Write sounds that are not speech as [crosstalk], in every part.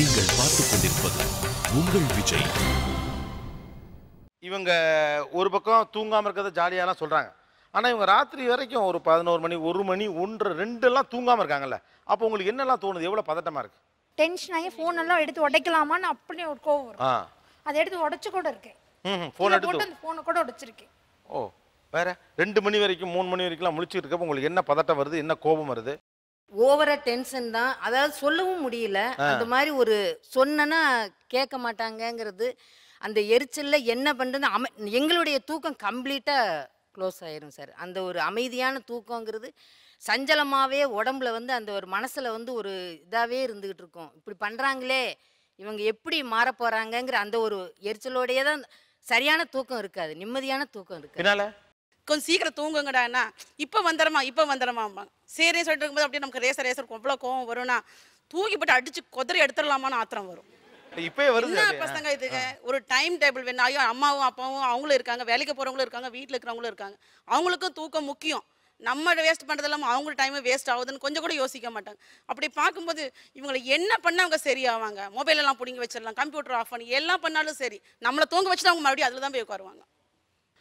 நீங்கள் பார்த்து கொண்டிருப்பது உங்கள் விஜய் இவங்க ஒரு பக்கம் தூங்காமல் இருக்கிறத ஜாலியாலாம் சொல்கிறாங்க ஆனால் இவங்க ராத்திரி வரைக்கும் ஒரு பதினோரு மணி ஒரு மணி ஒன்று ரெண்டுலாம் தூங்காமல் இருக்காங்கல்ல அப்போ உங்களுக்கு என்னெல்லாம் தோணுது எவ்வளோ பதட்டமாக இருக்குது டென்ஷன் ஆகி ஃபோன் எல்லாம் எடுத்து உடைக்கலாமான்னு அப்படி ஒரு கோவம் வரும் அதை எடுத்து உடைச்சு கூட இருக்கேன் ஃபோன் எடுத்து அந்த ஃபோனை கூட உடைச்சிருக்கேன் ஓ வேற ரெண்டு மணி வரைக்கும் மூணு மணி வரைக்கும்லாம் முழிச்சுட்டு இருக்கப்போ உங்களுக்கு என்ன பதட்டம் வருது என்ன கோபம் வருது ஓவர டென்ஷன் தான் அதாவது சொல்லவும் முடியல அந்த மாதிரி ஒரு சொன்னா கேட்க மாட்டாங்கங்கிறது அந்த எரிச்சல்ல என்ன பண்றது அம எங்களுடைய தூக்கம் கம்ப்ளீட்டா க்ளோஸ் ஆயிரும் சார் அந்த ஒரு அமைதியான தூக்கங்கிறது சஞ்சலமாவே உடம்புல வந்து அந்த ஒரு மனசுல வந்து ஒரு இதாவே இருந்துகிட்டு இருக்கும் இப்படி பண்றாங்களே இவங்க எப்படி மாற போறாங்கங்கிற அந்த ஒரு எரிச்சலோடையே தான் சரியான தூக்கம் இருக்காது நிம்மதியான தூக்கம் இருக்காது கொஞ்சம் சீக்கிரம் தூங்குங்கடா என்ன இப்போ வந்துடுமா இப்போ வந்துடுமாம்பாங்க சரி சொல்லிட்டு இருக்கும்போது அப்படியே நமக்கு ரேசர் ரேசர் எவ்வளோ கோவம் வரும்னா தூக்கி போட்டு அடிச்சு குதிரை எடுத்துடலாமான்னு ஆத்திரம் வரும் இப்பயே வருது பசங்க இதுங்க ஒரு டைம் டேபிள் வேணும் ஐயோ அம்மாவும் அப்பாவும் அவங்களும் இருக்காங்க வேலைக்கு போகிறவங்களும் இருக்காங்க வீட்டில் இருக்கிறவங்களும் இருக்காங்க அவங்களுக்கும் தூக்கம் முக்கியம் நம்ம வேஸ்ட் பண்ணுறது இல்லாமல் அவங்க டைம் வேஸ்ட் ஆகுதுன்னு கொஞ்சம் கூட யோசிக்க மாட்டாங்க அப்படி பார்க்கும்போது இவங்களை என்ன பண்ண அவங்க சரியாவாங்க மொபைலெல்லாம் பிடிங்கி வச்சிடலாம் கம்ப்யூட்டர் ஆஃப் பண்ணி எல்லாம் பண்ணாலும் சரி நம்மளை தூங்க வச்சுட்டு அவங்க மறுபடியும் அதில் தான் போய் உட்காருவாங்க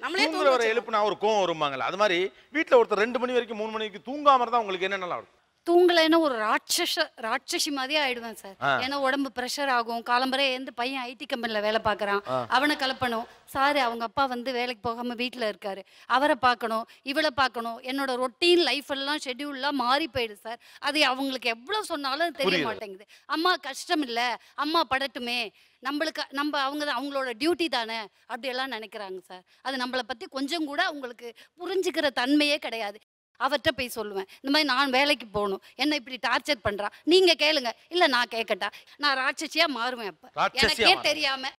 தூங்குற தூங்குறவரை எழுப்புனா ஒரு கோவம் வருமாங்கல்ல அது மாதிரி வீட்டில் ஒருத்தர் ரெண்டு மணி வரைக்கும் மூணு மணிக்கு தூங்காம இருந்தால் உங்களுக்கு என்னென்னலாம் இருக்கும் தூங்கலைன்னா ஒரு ராட்சச ராட்சசி மாதிரி ஆயிடுவேன் சார் ஏன்னா உடம்பு ப்ரெஷர் ஆகும் காலம்பரே எந்த பையன் ஐடி கம்பெனியில் வேலை பார்க்குறான் அவனை கலப்பணும் சார் அவங்க அப்பா வந்து வேலைக்கு போகாமல் வீட்டில் இருக்காரு அவரை பார்க்கணும் இவளை பார்க்கணும் என்னோட ரொட்டீன் லைஃப் எல்லாம் ஷெட்யூல்லாம் மாறி போயிடு சார் அது அவங்களுக்கு எவ்வளோ சொன்னாலும் தெரிய மாட்டேங்குது அம்மா கஷ்டம் இல்லை அம்மா படட்டுமே நம்மளுக்கு நம்ம அவங்க அவங்களோட டியூட்டி தானே அப்படியெல்லாம் நினைக்கிறாங்க சார் அது நம்மளை பற்றி கொஞ்சம் கூட அவங்களுக்கு புரிஞ்சுக்கிற தன்மையே கிடையாது அவர்கிட்ட போய் சொல்லுவேன் இந்த மாதிரி நான் வேலைக்கு போகணும் என்ன இப்படி டார்ச்சர் பண்றா நீங்க கேளுங்க இல்ல நான் கேட்கட்டா நான் ராட்சசியா மாறுவேன் அப்ப எனக்கே தெரியாம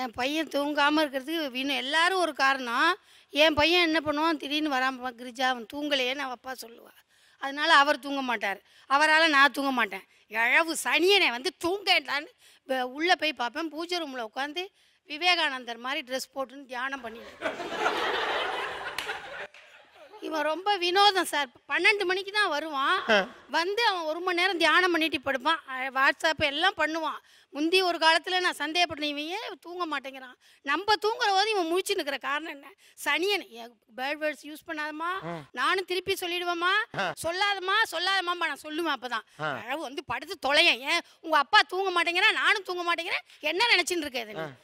என் பையன் தூங்காமல் இருக்கிறதுக்கு வீணும் எல்லாரும் ஒரு காரணம் என் பையன் என்ன பண்ணுவான் திடீர்னு வராமல் கிரிஜா அவன் தூங்கலையேன்னு அவன் அப்பா சொல்லுவாள் அதனால அவர் தூங்க மாட்டார் அவரால் நான் தூங்க மாட்டேன் இழவு சனியனை வந்து தூங்கலான்னு உள்ளே போய் பார்ப்பேன் பூஜை ரூமில் உட்காந்து விவேகானந்தர் மாதிரி ட்ரெஸ் போட்டுன்னு தியானம் பண்ணிடுவேன் இவன் ரொம்ப வினோதம் சார் பன்னெண்டு மணிக்கு தான் வருவான் வந்து அவன் ஒரு மணி நேரம் தியானம் பண்ணிட்டு படுப்பான் வாட்ஸ்அப் எல்லாம் பண்ணுவான் முந்தி ஒரு காலத்தில் நான் சந்தேகப்பட்டேன் இவன் ஏன் தூங்க மாட்டேங்கிறான் நம்ம தூங்குற போது இவன் முழிச்சு நிற்கிற காரணம் என்ன சனியன் பேர்ட் வேர்ட்ஸ் யூஸ் பண்ணாதமா நானும் திருப்பி சொல்லிடுவேம்மா சொல்லாதமா சொல்லாதமா நான் சொல்லுவேன் அப்பதான் அழகு வந்து படுத்து தொலையன் ஏன் உங்க அப்பா தூங்க மாட்டேங்கிறான் நானும் தூங்க மாட்டேங்கிறேன் என்ன நினைச்சுன்னு இருக்கேன்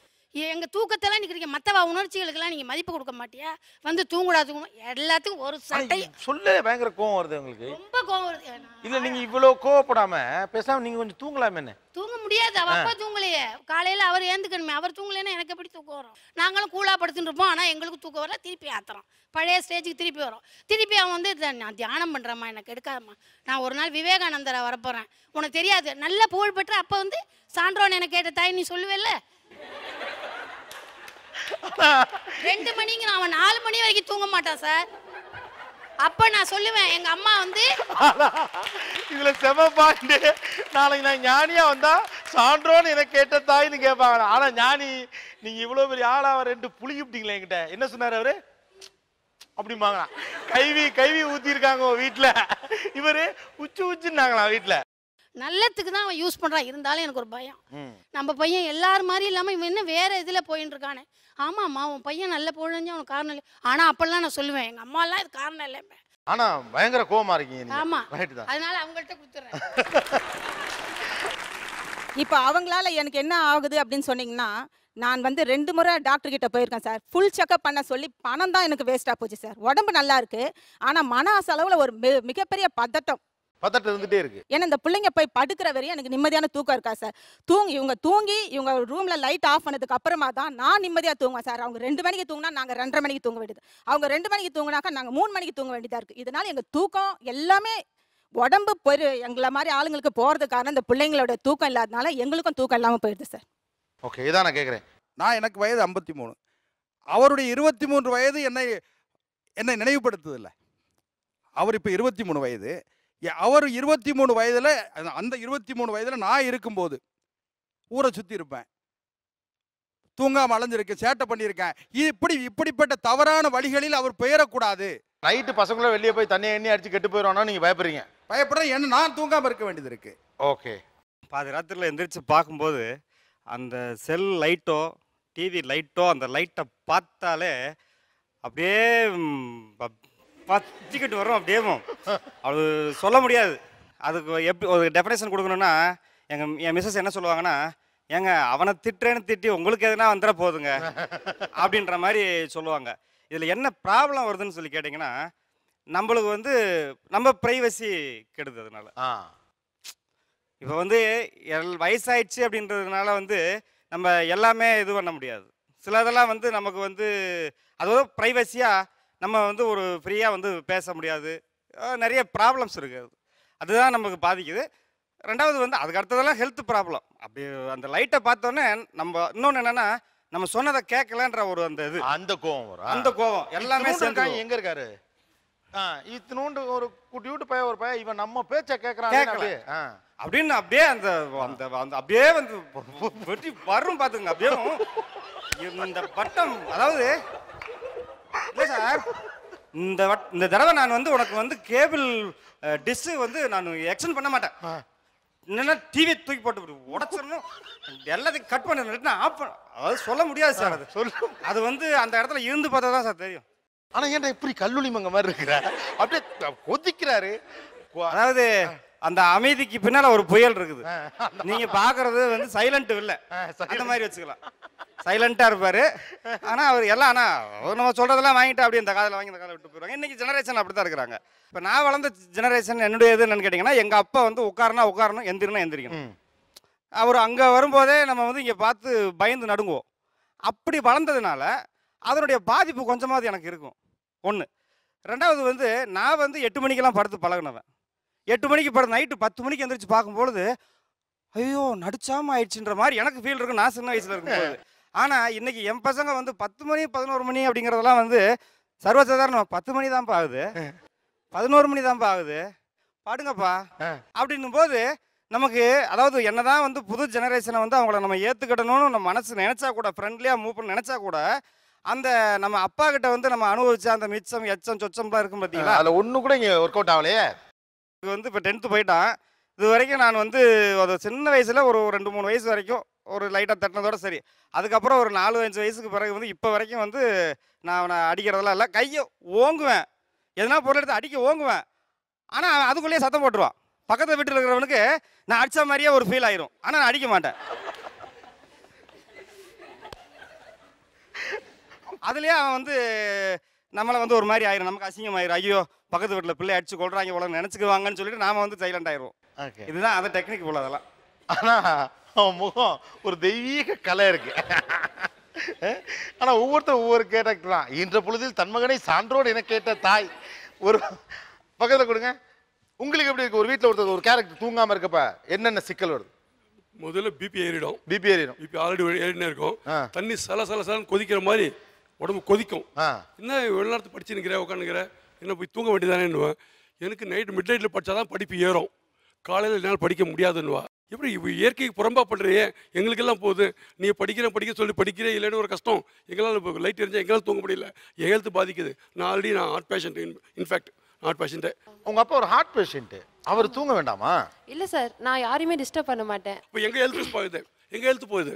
எங்கள் தூக்கத்தெல்லாம் நிற்கிறீங்க மற்றவா உணர்ச்சிகளுக்கெல்லாம் நீங்கள் மதிப்பு கொடுக்க மாட்டியா வந்து தூங்கூடாது எல்லாத்துக்கும் ஒரு சட்டை சொல்ல பயங்கர கோவம் வருது உங்களுக்கு ரொம்ப கோவம் வருது இல்லை நீங்கள் இவ்வளோ கோவப்படாம பேசாமல் நீங்கள் கொஞ்சம் தூங்கலாமே என்ன தூங்க முடியாது அவ அப்பா தூங்கலையே காலையில் அவர் ஏந்துக்கணுமே அவர் தூங்கலைன்னா எனக்கு எப்படி தூக்கம் வரும் நாங்களும் கூலாக படுத்துட்டு இருப்போம் ஆனால் எங்களுக்கு தூக்கம் வரல திருப்பி ஆத்துறோம் பழைய ஸ்டேஜுக்கு திருப்பி வரும் திருப்பி அவன் வந்து நான் தியானம் பண்றேம்மா எனக்கு எடுக்காதம்மா நான் ஒரு நாள் விவேகானந்தரை வரப்போகிறேன் உனக்கு தெரியாது நல்ல புகழ் பெற்ற அப்போ வந்து சான்றோன்னு எனக்கு கேட்ட தாய் நீ சொல்லுவேல்ல ரெண்டு மணிக்கு நான் அவன் நாலு மணி வரைக்கும் தூங்க மாட்டான் சார் அப்ப நான் சொல்லுவேன் எங்க அம்மா வந்து இதுல செம பாண்டு நாளைக்கு நான் ஞானியா வந்தா சான்றோன்னு எனக்கு கேட்ட தாய்ன்னு கேட்பாங்க ஆனா ஞானி நீங்க இவ்வளவு பெரிய ஆளாவ ரெண்டு புளி கூப்பிட்டீங்களே என்கிட்ட என்ன சொன்னாரு அவரு அப்படிம்பாங்களாம் கைவி கைவி ஊத்திருக்காங்க வீட்டுல இவரு உச்சு உச்சுன்னாங்களா வீட்டுல நல்லத்துக்கு தான் அவன் யூஸ் பண்ணுறான் இருந்தாலும் எனக்கு ஒரு பயம் நம்ம பையன் எல்லார் மாதிரி இல்லாமல் இவன் என்ன வேறு இதில் போயின்னு இருக்கானே ஆமாம்மா உன் பையன் நல்ல போழஞ்சு அவனுக்கு காரணம் இல்லை ஆனால் அப்போல்லாம் நான் சொல்லுவேன் எங்கள் அம்மாலாம் இது காரணம் இல்லை ஆனா பயங்கர கோவமா இருக்கீங்க ஆமா அதனால அவங்கள்ட்ட கொடுத்துறேன் [laughs] இப்போ அவங்களால எனக்கு என்ன ஆகுது அப்படின்னு சொன்னீங்கன்னா நான் வந்து ரெண்டு முறை டாக்டர் கிட்ட போயிருக்கேன் சார் ஃபுல் செக்அப் பண்ண சொல்லி பணம் தான் எனக்கு வேஸ்ட்டாக போச்சு சார் உடம்பு நல்லா இருக்கு ஆனால் மன செலவில் ஒரு மிகப்பெரிய பதட்டம் பதட்டம் இருந்துட்டே இருக்கு ஏன்னா இந்த பிள்ளைங்க போய் படுக்கிற வரையும் எனக்கு நிம்மதியான தூக்கம் இருக்கா சார் தூங்கி இவங்க தூங்கி இவங்க ரூம்ல லைட் ஆஃப் பண்ணதுக்கு அப்புறமா தான் நான் நிம்மதியா தூங்குவேன் சார் அவங்க ரெண்டு மணிக்கு தூங்கினா நாங்க ரெண்டரை மணிக்கு தூங்க வேண்டியது அவங்க ரெண்டு மணிக்கு தூங்கினாக்கா நாங்க மூணு மணிக்கு தூங்க வேண்டியதா இருக்கு இதனால எங்க தூக்கம் எல்லாமே உடம்பு பொறு எங்களை மாதிரி ஆளுங்களுக்கு காரணம் இந்த பிள்ளைங்களோட தூக்கம் இல்லாதனால எங்களுக்கும் தூக்கம் இல்லாமல் போயிடுது சார் ஓகே இதான் நான் கேட்குறேன் நான் எனக்கு வயது ஐம்பத்தி மூணு அவருடைய இருபத்தி மூன்று வயது என்னை என்னை நினைவுபடுத்துதில்லை அவர் இப்போ இருபத்தி மூணு வயது அவர் இருபத்தி மூணு வயதில் அந்த இருபத்தி மூணு வயதில் நான் இருக்கும்போது ஊரை சுற்றி இருப்பேன் தூங்காமல் அலைஞ்சிருக்கேன் சேட்டை பண்ணியிருக்கேன் இப்படி இப்படிப்பட்ட தவறான வழிகளில் அவர் பெயரக்கூடாது நைட்டு பசங்களை வெளியே போய் தண்ணி எண்ணி அடிச்சு கெட்டு போயிடுவானோ நீங்கள் பயப்படுறீங்க பயப்படுறேன் என்ன நான் தூங்காமல் இருக்க வேண்டியது இருக்குது ஓகே பாதி ராத்திரியில் எந்திரிச்சு பார்க்கும்போது அந்த செல் லைட்டோ டிவி லைட்டோ அந்த லைட்டை பார்த்தாலே அப்படியே பத்திக்கிட்டு வரும் அப்படியே அவள் சொல்ல முடியாது அதுக்கு எப்படி ஒரு டெஃபினேஷன் கொடுக்கணும்னா எங்கள் என் மிஸ்ஸஸ் என்ன சொல்லுவாங்கன்னா ஏங்க அவனை திட்டுறேன்னு திட்டி உங்களுக்கு எதுனா வந்துட போதுங்க அப்படின்ற மாதிரி சொல்லுவாங்க இதில் என்ன ப்ராப்ளம் வருதுன்னு சொல்லி கேட்டிங்கன்னா நம்மளுக்கு வந்து நம்ம ப்ரைவசி அதனால இப்போ வந்து எல் வயசாயிடுச்சு அப்படின்றதுனால வந்து நம்ம எல்லாமே இது பண்ண முடியாது சிலதெல்லாம் வந்து நமக்கு வந்து அதாவது ப்ரைவசியாக நம்ம வந்து ஒரு ஃப்ரீயாக வந்து பேச முடியாது நிறைய ப்ராப்ளம்ஸ் இருக்குது அதுதான் நமக்கு பாதிக்குது ரெண்டாவது வந்து அதுக்கு அடுத்ததெல்லாம் ஹெல்த் ப்ராப்ளம் அப்படி அந்த லைட்டை பார்த்தோன்னே நம்ம இன்னொன்று என்னென்னா நம்ம சொன்னதை கேட்கலன்ற ஒரு அந்த இது அந்த கோவம் வரும் அந்த கோவம் எல்லாமே சேர்ந்து எங்க இருக்காரு இத்தினோண்டு ஒரு விட்டு பையன் ஒரு பையன் இவன் நம்ம பேச்ச கேட்கறான் அப்படின்னு அப்படியே அந்த அந்த அந்த அப்படியே வந்து வெட்டி வரும் பாத்துங்க அப்படியே இந்த பட்டம் அதாவது சார் இந்த இந்த தடவை நான் வந்து உனக்கு வந்து கேபிள் டிஷ் வந்து நான் எக்ஸ்டன் பண்ண மாட்டேன் என்னன்னா டிவியை தூக்கி போட்டு உடச்சிடணும் எல்லாத்தையும் கட் பண்ணிட்டு ஆஃப் பண்ண அதாவது சொல்ல முடியாது சார் அது சொல்லு அது வந்து அந்த இடத்துல இருந்து பார்த்தா தான் சார் தெரியும் ஆனால் ஏன்டா இப்படி கல்லூலி மங்க மாதிரி இருக்கிறார் அப்படியே கொதிக்கிறாரு அதாவது அந்த அமைதிக்கு பின்னால ஒரு புயல் இருக்குது நீங்க பாக்குறது வந்து சைலண்ட் இல்ல அந்த மாதிரி வச்சுக்கலாம் சைலண்டா இருப்பாரு ஆனா அவர் எல்லாம் ஆனா நம்ம சொல்றதெல்லாம் வாங்கிட்டு அப்படி இந்த காதல வாங்கி இந்த காதல விட்டு போயிருவாங்க இன்னைக்கு ஜெனரேஷன் அப்படித்தான் இருக்கிறாங்க இப்ப நான் வளர்ந்த ஜெனரேஷன் என்னுடைய என்னன்னு கேட்டீங்கன்னா எங்க அப்பா வந்து உட்காரனா உட்காரணும் எந்திரினா எந்திரிக்கணும் அவர் அங்க வரும்போதே நம்ம வந்து இங்க பார்த்து பயந்து நடுங்குவோம் அப்படி வளர்ந்ததுனால அதனுடைய பாதிப்பு கொஞ்சமாவது எனக்கு இருக்கும் ஒன்று ரெண்டாவது வந்து நான் வந்து எட்டு மணிக்கெல்லாம் படுத்து பழகினவன் எட்டு மணிக்கு படம் நைட்டு பத்து மணிக்கு எந்திரிச்சு பார்க்கும்பொழுது ஐயோ நடிச்சாம ஆயிடுச்சுன்ற மாதிரி எனக்கு ஃபீல் இருக்கும் நான் சின்ன வயசுல இருக்கும் ஆனால் இன்னைக்கு என் பசங்க வந்து பத்து மணி பதினோரு மணி அப்படிங்கிறதெல்லாம் வந்து சர்வசாதாரணம் பத்து மணி தான் ஆகுது பதினோரு மணி தான் ஆகுது பாடுங்கப்பா அப்படின்னும் போது நமக்கு அதாவது என்னதான் வந்து புது ஜெனரேஷனை வந்து அவங்கள நம்ம ஏத்துக்கிடணும்னு நம்ம மனசு நினச்சா கூட ஃப்ரெண்ட்லியாக மூவ் பண்ண நினைச்சா கூட அந்த நம்ம அப்பா கிட்ட வந்து நம்ம அனுபவிச்ச அந்த மிச்சம் எச்சம் சொச்சம்லாம் இருக்கும் பாத்தீங்களா அதுல ஒன்று கூட இங்கே ஒர்க் அவுட் ஆகலையே இது வந்து இப்போ டென்த்து போயிட்டான் இது வரைக்கும் நான் வந்து அது சின்ன வயசில் ஒரு ரெண்டு மூணு வயசு வரைக்கும் ஒரு லைட்டாக தட்டினதோட சரி அதுக்கப்புறம் ஒரு நாலு அஞ்சு வயசுக்கு பிறகு வந்து இப்போ வரைக்கும் வந்து நான் அவனை அடிக்கிறதெல்லாம் இல்லை கையை ஓங்குவேன் எதனா பொருள் எடுத்து அடிக்க ஓங்குவேன் ஆனால் அதுக்குள்ளேயே சத்தம் போட்டுருவான் பக்கத்து வீட்டில் இருக்கிறவனுக்கு நான் அடித்த மாதிரியே ஒரு ஃபீல் ஆயிரும் ஆனால் நான் அடிக்க மாட்டேன் அதுலேயே அவன் வந்து நம்மளை வந்து ஒரு மாதிரி ஆயிரும் நமக்கு அசிங்கம் ஆயிரும் ஐயோ பக்கத்து வீட்டில் பிள்ளை அடிச்சு கொள்றாங்க உலகம் நினைச்சுக்குவாங்கன்னு சொல்லிட்டு நாம வந்து சைலண்ட் ஆயிரும் இதுதான் அந்த டெக்னிக் போல அதெல்லாம் ஆனால் முகம் ஒரு தெய்வீக கலை இருக்கு ஆனால் ஒவ்வொருத்தர் ஒவ்வொரு கேரக்டர் தான் இன்ற பொழுதில் தன்மகனை சான்றோடு என கேட்ட தாய் ஒரு பக்கத்தில் கொடுங்க உங்களுக்கு எப்படி இருக்கு ஒரு வீட்டில் ஒருத்தர் ஒரு கேரக்டர் தூங்காமல் இருக்கப்ப என்னென்ன சிக்கல் வருது முதல்ல பிபி ஏறிடும் பிபி ஏறிடும் பிபி ஆல்ரெடி ஏறினே இருக்கும் தண்ணி சல சல சலன்னு கொதிக்கிற மாதிரி உடம்பு கொதிக்கும் என்ன வெள்ள படிச்சு நிற்கிற உட்காந்துக்கிற என்ன போய் தூங்க வேண்டியதானேன்னுவேன் எனக்கு நைட்டு மிட் நைட்டில் படித்தா தான் படிப்பு ஏறும் காலையில் என்னால் படிக்க முடியாதுன்னுவா எப்படி இயற்கைக்கு புறம்பா பண்ணுறியே எங்களுக்கெல்லாம் போகுது நீ படிக்கிறேன் படிக்க சொல்லி படிக்கிறே இல்லைன்னு ஒரு கஷ்டம் எங்களால் இப்போ லைட் எரிஞ்சால் எங்களால் தூங்க முடியல என் ஹெல்த் பாதிக்குது நான் ஆல்ரெடி நான் heart patient in fact heart patient உங்கள் அப்பா ஒரு ஹார்ட் பேஷண்ட்டு அவர் தூங்க வேண்டாமா இல்லை சார் நான் யாரையுமே டிஸ்டர்ப் பண்ண மாட்டேன் இப்போ எங்கள் ஹெல்த் போகுது எங்கள் ஹெல்த் போகுது